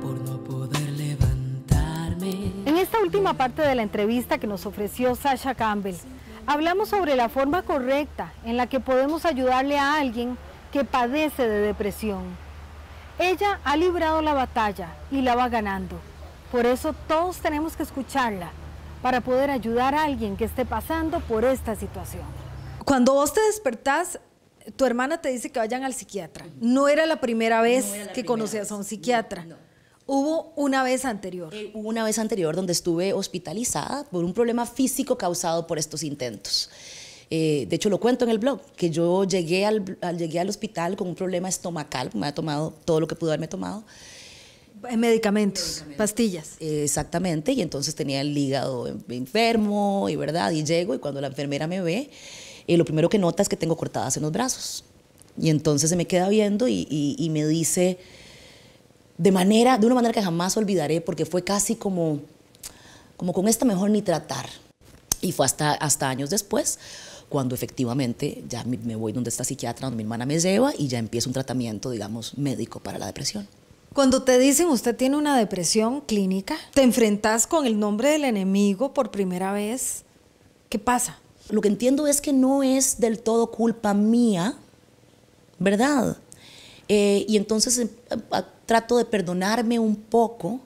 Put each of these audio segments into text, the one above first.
por no poder levantarme. En esta última parte de la entrevista que nos ofreció Sasha Campbell, hablamos sobre la forma correcta en la que podemos ayudarle a alguien que padece de depresión. Ella ha librado la batalla y la va ganando. Por eso todos tenemos que escucharla para poder ayudar a alguien que esté pasando por esta situación. Cuando vos te despertás, tu hermana te dice que vayan al psiquiatra. No era la primera vez que conocías a un psiquiatra. Hubo una vez anterior. Eh, hubo una vez anterior donde estuve hospitalizada por un problema físico causado por estos intentos. Eh, de hecho, lo cuento en el blog, que yo llegué al, llegué al hospital con un problema estomacal, me ha tomado todo lo que pudo haberme tomado. Eh, medicamentos, pastillas. exactamente, y entonces tenía el hígado enfermo, y verdad, y llego, y cuando la enfermera me ve, y lo primero que nota es que tengo cortadas en los brazos. Y entonces se me queda viendo y, me dice de manera, de una manera que jamás olvidaré, porque fue casi como, como con esta mejor ni tratar. Y fue hasta, hasta años después cuando efectivamente ya me voy donde está psiquiatra, donde mi hermana me lleva y ya empiezo un tratamiento, digamos, médico para la depresión. Cuando te dicen usted tiene una depresión clínica, te enfrentas con el nombre del enemigo por primera vez, ¿qué pasa? Lo que entiendo es que no es del todo culpa mía, ¿verdad? Eh, y entonces eh, trato de perdonarme un poco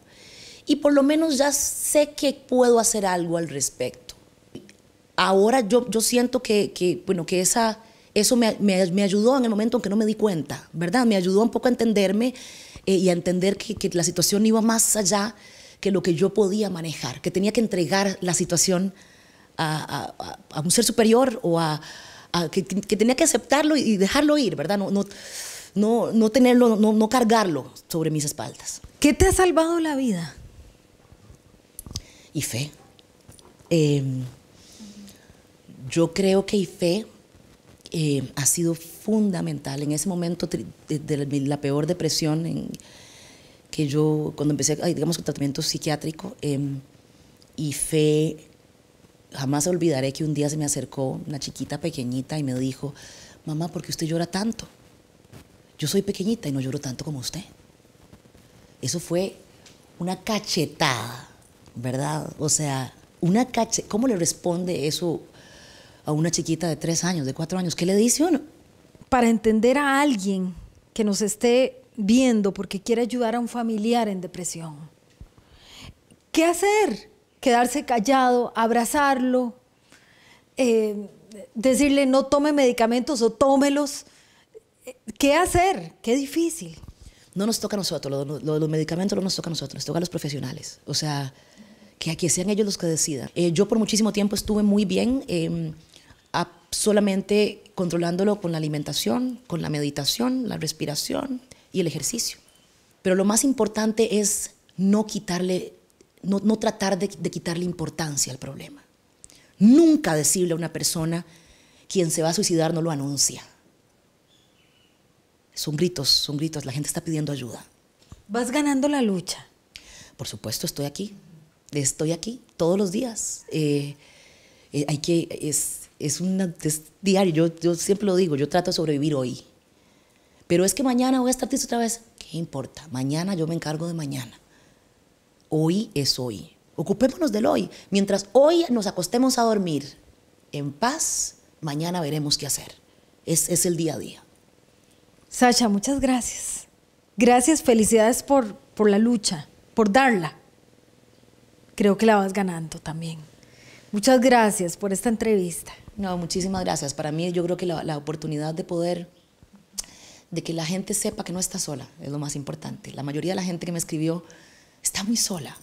y por lo menos ya sé que puedo hacer algo al respecto. Ahora yo, yo siento que, que, bueno, que esa, eso me, me, ayudó en el momento en que no me di cuenta, ¿verdad? Me ayudó un poco a entenderme eh, y a entender que, que la situación iba más allá que lo que yo podía manejar, que tenía que entregar la situación a, a, un ser superior o a, que, tenía que aceptarlo y dejarlo ir, ¿verdad? No, no, no, no tenerlo, no, no cargarlo sobre mis espaldas. ¿Qué te ha salvado la vida? Y fe. Em, yo creo que y fe em, ha sido fundamental. En ese momento de, la peor depresión que yo, cuando empecé, digamos, con tratamiento psiquiátrico, eh, fe jamás olvidaré que un día se me acercó una chiquita pequeñita y me dijo, mamá, ¿por qué usted llora tanto? Yo soy pequeñita y no lloro tanto como usted. Eso fue una cachetada, ¿verdad? O sea, una cache ¿cómo le responde eso a una chiquita de tres años, de cuatro años? ¿Qué le dice uno? Para entender a alguien que nos esté viendo porque quiere ayudar a un familiar en depresión, ¿qué hacer? quedarse callado, abrazarlo, eh, decirle no tome medicamentos o tómelos. ¿Qué hacer? Qué difícil. No nos toca a nosotros, los medicamentos no nos toca a nosotros, nos toca a los profesionales. O sea, que aquí sean ellos los que decidan. Eh, yo por muchísimo tiempo estuve muy bien em, solamente controlándolo con la alimentación, con la meditación, la respiración y el ejercicio. Pero lo más importante es no quitarle no, tratar de, quitarle importancia al problema. Nunca decirle a una persona, quien se va a suicidar no lo anuncia. Son gritos, son gritos, la gente está pidiendo ayuda. Vas ganando la lucha. Por supuesto, estoy aquí, estoy aquí todos los días. Eh, eh, hay que, es, es, diario, yo, yo siempre lo digo, yo trato de sobrevivir hoy. Pero es que mañana voy a estar triste otra vez. ¿Qué importa? Mañana yo me encargo de mañana hoy es hoy. Ocupémonos del hoy. Mientras hoy nos acostemos a dormir en paz, mañana veremos qué hacer. Es, es el día a día. Sasha, muchas gracias. Gracias, felicidades por, por la lucha, por darla. Creo que la vas ganando también. Muchas gracias por esta entrevista. No, muchísimas gracias. Para mí yo creo que la oportunidad de poder de que la gente sepa que no está sola, es lo más importante. La mayoría de la gente que me escribió está muy sola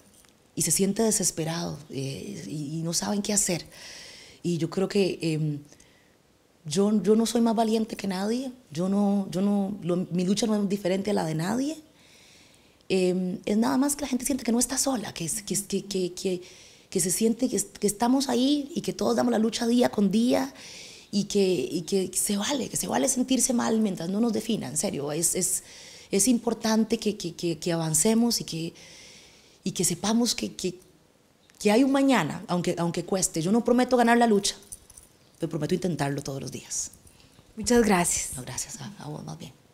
y se siente desesperado eh, y, no saben qué hacer. Y yo creo que em, yo, yo no soy más valiente que nadie, yo no, yo no, mi lucha no es diferente a la de nadie. Em, es nada más que la gente siente que no está sola, que, que, que, que, se siente que, estamos ahí y que todos damos la lucha día con día y que, que se vale, que se vale sentirse mal mientras no nos defina, en serio, es, es, importante que, que avancemos y que y que sepamos que, que, que hay un mañana, aunque, aunque cueste. Yo no prometo ganar la lucha, pero prometo intentarlo todos los días. Muchas gracias. No, gracias ah, ah, más bien.